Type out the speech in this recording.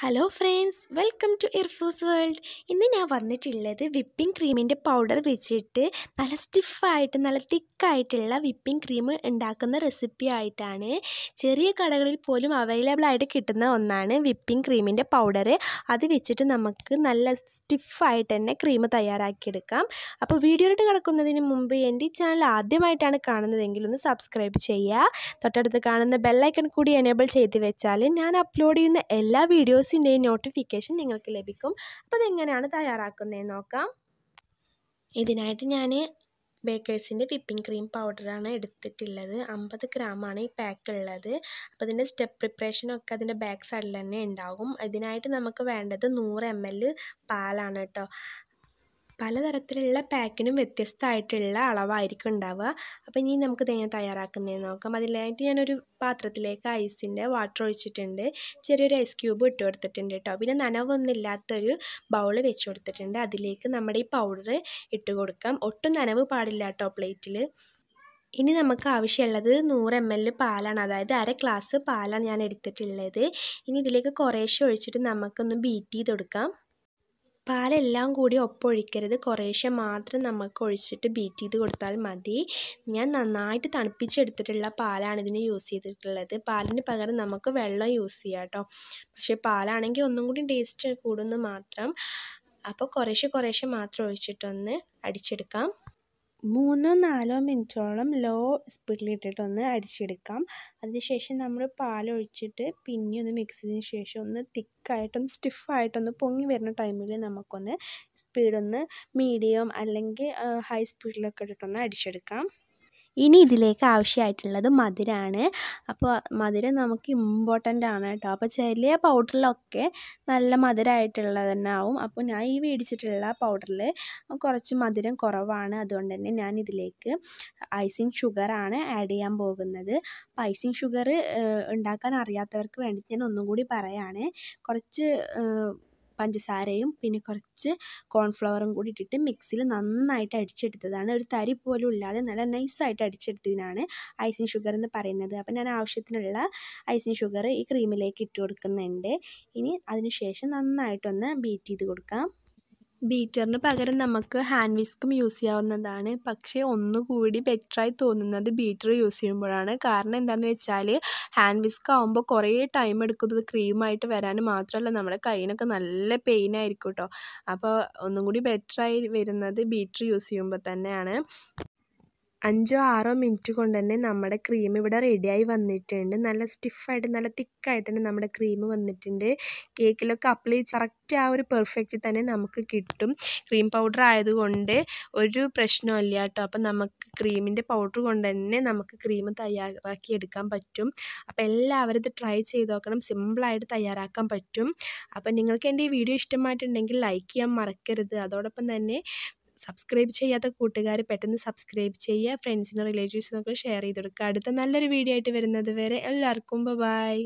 hello friends welcome to Irfoos world ഇന്ന് ഞാൻ വന്നിട്ടുള്ളത് വിപ്പിംഗ് ക്രീമിൻ്റെ പൗഡർ വെച്ചിട്ട് നല്ല സ്റ്റിഫായിട്ട് നല്ല തിക്കായിട്ടുള്ള വിപ്പിംഗ് ക്രീം ഉണ്ടാക്കുന്ന റെസിപ്പി ആയിട്ടാണ് ചെറിയ കടകളിൽ പോലും അവൈലബിൾ ആയിട്ട് കിട്ടുന്ന ഒന്നാണ് വിപ്പിംഗ് ക്രീമിൻ്റെ പൗഡർ അത് വെച്ചിട്ട് നമുക്ക് നല്ല സ്റ്റിഫായിട്ട് തന്നെ ക്രീം തയ്യാറാക്കിയെടുക്കാം അപ്പോൾ വീഡിയോയിലോട്ട് കിടക്കുന്നതിന് മുമ്പ് എൻ്റെ ചാനൽ ആദ്യമായിട്ടാണ് കാണുന്നതെങ്കിൽ ഒന്ന് സബ്സ്ക്രൈബ് ചെയ്യുക തൊട്ടടുത്ത് കാണുന്ന ബെല്ലൈക്കൺ കൂടി എനേബിൾ ചെയ്ത് വെച്ചാൽ ഞാൻ അപ്ലോഡ് ചെയ്യുന്ന എല്ലാ വീഡിയോസും വീഡിയോസിൻ്റെയും നോട്ടിഫിക്കേഷൻ നിങ്ങൾക്ക് ലഭിക്കും അപ്പോൾ അതെങ്ങനെയാണ് തയ്യാറാക്കുന്നതെന്ന് നോക്കാം ഇതിനായിട്ട് ഞാൻ ബേക്കേഴ്സിൻ്റെ വിപ്പിംഗ് ക്രീം പൗഡറാണ് എടുത്തിട്ടുള്ളത് അമ്പത് ഗ്രാമാണ് ഈ പാക്ക് ഉള്ളത് അപ്പോൾ ഇതിൻ്റെ സ്റ്റെപ്പ് പ്രിപ്പറേഷനൊക്കെ അതിൻ്റെ ബാക്ക് സൈഡിൽ തന്നെ ഉണ്ടാകും ഇതിനായിട്ട് നമുക്ക് വേണ്ടത് നൂറ് എം എൽ പാലാണ് കേട്ടോ പലതരത്തിലുള്ള പാക്കിനും വ്യത്യസ്തമായിട്ടുള്ള അളവായിരിക്കും ഉണ്ടാവുക അപ്പോൾ ഇനി നമുക്ക് എങ്ങനെ തയ്യാറാക്കുന്നതെന്ന് നോക്കാം അതിലായിട്ട് ഞാനൊരു പാത്രത്തിലേക്ക് ഐസിൻ്റെ വാട്ടർ ഒഴിച്ചിട്ടുണ്ട് ചെറിയൊരു ഐസ് ക്യൂബ് ഇട്ട് കൊടുത്തിട്ടുണ്ട് കേട്ടോ പിന്നെ നനവൊന്നുമില്ലാത്തൊരു ബൗൾ വെച്ച് കൊടുത്തിട്ടുണ്ട് അതിലേക്ക് നമ്മുടെ ഈ പൗഡർ ഇട്ട് കൊടുക്കാം ഒട്ടും നനവ് പാടില്ല കേട്ടോ പ്ലേറ്റിൽ ഇനി നമുക്ക് ആവശ്യമുള്ളത് നൂറ് എം എൽ പാലാണ് അതായത് അര ഗ്ലാസ് പാലാണ് ഞാൻ എടുത്തിട്ടുള്ളത് ഇനി ഇതിലേക്ക് കുറേശ്ശെ ഒഴിച്ചിട്ട് നമുക്കൊന്ന് ബീറ്റ് കൊടുക്കാം പാലെല്ലാം കൂടി ഒപ്പൊഴിക്കരുത് കുറേശ്ശെ മാത്രം നമുക്ക് ഒഴിച്ചിട്ട് ബീറ്റ് ചെയ്ത് കൊടുത്താൽ മതി ഞാൻ നന്നായിട്ട് തണുപ്പിച്ചെടുത്തിട്ടുള്ള പാലാണ് ഇതിന് യൂസ് ചെയ്തിട്ടുള്ളത് പാലിന് പകരം നമുക്ക് വെള്ളം യൂസ് ചെയ്യാം കേട്ടോ പക്ഷേ പാലാണെങ്കിൽ ഒന്നും കൂടി ടേസ്റ്റ് കൂടുന്നു മാത്രം അപ്പോൾ കുറേശ്ശെ കുറേശ്ശെ മാത്രം ഒഴിച്ചിട്ടൊന്ന് അടിച്ചെടുക്കാം മൂന്നോ നാലോ മിനിറ്റോളം ലോ ഒന്ന് അടിച്ചെടുക്കാം അതിനുശേഷം നമ്മൾ പാലൊഴിച്ചിട്ട് പിന്നെ ഒന്ന് മിക്സ് ചെയ്തതിന് ശേഷം ഒന്ന് തിക്കായിട്ടൊന്ന് സ്റ്റിഫായിട്ടൊന്ന് പൊങ്ങി വരുന്ന ടൈമിൽ നമുക്കൊന്ന് സ്പീഡൊന്ന് മീഡിയം അല്ലെങ്കിൽ ഹൈ സ്പീഡിലൊക്കെ ഇട്ടിട്ടൊന്ന് അടിച്ചെടുക്കാം ഇനി ഇതിലേക്ക് ആവശ്യമായിട്ടുള്ളത് മധുരമാണ് അപ്പോൾ മധുരം നമുക്ക് ഇമ്പോർട്ടൻ്റ് ആണ് കേട്ടോ അപ്പോൾ ചെറിയ പൗഡറിലൊക്കെ നല്ല മധുരമായിട്ടുള്ളത് തന്നെ ആവും അപ്പോൾ ഞാൻ ഈ മേടിച്ചിട്ടുള്ള പൗഡറിൽ കുറച്ച് മധുരം കുറവാണ് അതുകൊണ്ട് തന്നെ ഞാൻ ഇതിലേക്ക് ഐസിങ് ഷുഗറാണ് ആഡ് ചെയ്യാൻ പോകുന്നത് അപ്പോൾ ഐസിങ് ഷുഗർ ഉണ്ടാക്കാൻ അറിയാത്തവർക്ക് വേണ്ടിയിട്ട് ഞാൻ ഒന്നും കൂടി പറയുകയാണ് കുറച്ച് പഞ്ചസാരയും പിന്നെ കുറച്ച് കോൺഫ്ലവറും കൂടി ഇട്ടിട്ട് മിക്സിയിൽ നന്നായിട്ട് അടിച്ചെടുത്തതാണ് ഒരു തരി പോലും ഇല്ലാതെ നല്ല നൈസായിട്ട് അടിച്ചെടുത്തതിനാണ് ഐസിങ് ഷുഗർ എന്ന് പറയുന്നത് അപ്പോൾ ഞാൻ ആവശ്യത്തിനുള്ള ഐസിങ് ഷുഗർ ഈ ക്രീമിലേക്ക് ഇട്ട് കൊടുക്കുന്നുണ്ട് ഇനി അതിനുശേഷം നന്നായിട്ടൊന്ന് ബീറ്റ് ചെയ്ത് കൊടുക്കാം ബീറ്ററിന് പകരം നമുക്ക് ഹാൻഡ് വിസ്കും യൂസ് ചെയ്യാവുന്നതാണ് പക്ഷേ ഒന്നുകൂടി ബെറ്ററായി തോന്നുന്നത് ബീറ്റർ യൂസ് ചെയ്യുമ്പോഴാണ് കാരണം എന്താണെന്ന് വെച്ചാൽ ഹാൻഡ് വിസ്ക് ആകുമ്പോൾ കുറേ ടൈം എടുക്കുന്നത് ക്രീമായിട്ട് വരാൻ മാത്രമല്ല നമ്മുടെ കയ്യിനൊക്കെ നല്ല പെയിൻ ആയിരിക്കും കേട്ടോ അപ്പോൾ ഒന്നും കൂടി ബെറ്ററായി വരുന്നത് ബീറ്റർ യൂസ് ചെയ്യുമ്പോൾ തന്നെയാണ് അഞ്ചോ ആറോ മിനിറ്റ് കൊണ്ട് തന്നെ നമ്മുടെ ക്രീം ഇവിടെ റെഡിയായി വന്നിട്ടുണ്ട് നല്ല സ്റ്റിഫായിട്ട് നല്ല തിക്കായിട്ട് തന്നെ നമ്മുടെ ക്രീം വന്നിട്ടുണ്ട് കേക്കിലൊക്കെ അപ്ലൈ കറക്റ്റ് ആ ഒരു പെർഫെക്റ്റ് തന്നെ നമുക്ക് കിട്ടും ക്രീം പൗഡർ ആയതുകൊണ്ട് ഒരു പ്രശ്നമില്ല കേട്ടോ അപ്പം നമുക്ക് ക്രീമിൻ്റെ പൗഡർ കൊണ്ട് തന്നെ നമുക്ക് ക്രീം തയ്യാറാക്കി എടുക്കാൻ പറ്റും അപ്പോൾ എല്ലാവരും ഇത് ട്രൈ ചെയ്ത് നോക്കണം സിമ്പിളായിട്ട് തയ്യാറാക്കാൻ പറ്റും അപ്പം നിങ്ങൾക്ക് എൻ്റെ ഈ വീഡിയോ ഇഷ്ടമായിട്ടുണ്ടെങ്കിൽ ലൈക്ക് ചെയ്യാൻ മറക്കരുത് അതോടൊപ്പം തന്നെ സബ്സ്ക്രൈബ് ചെയ്യാത്ത കൂട്ടുകാർ പെട്ടെന്ന് സബ്സ്ക്രൈബ് ചെയ്യുക ഫ്രണ്ട്സിനും റിലേറ്റീവ്സിനൊക്കെ ഷെയർ ചെയ്ത് കൊടുക്കുക അടുത്ത നല്ലൊരു വീഡിയോ ആയിട്ട് വരുന്നത് വരെ എല്ലാവർക്കും ബൈ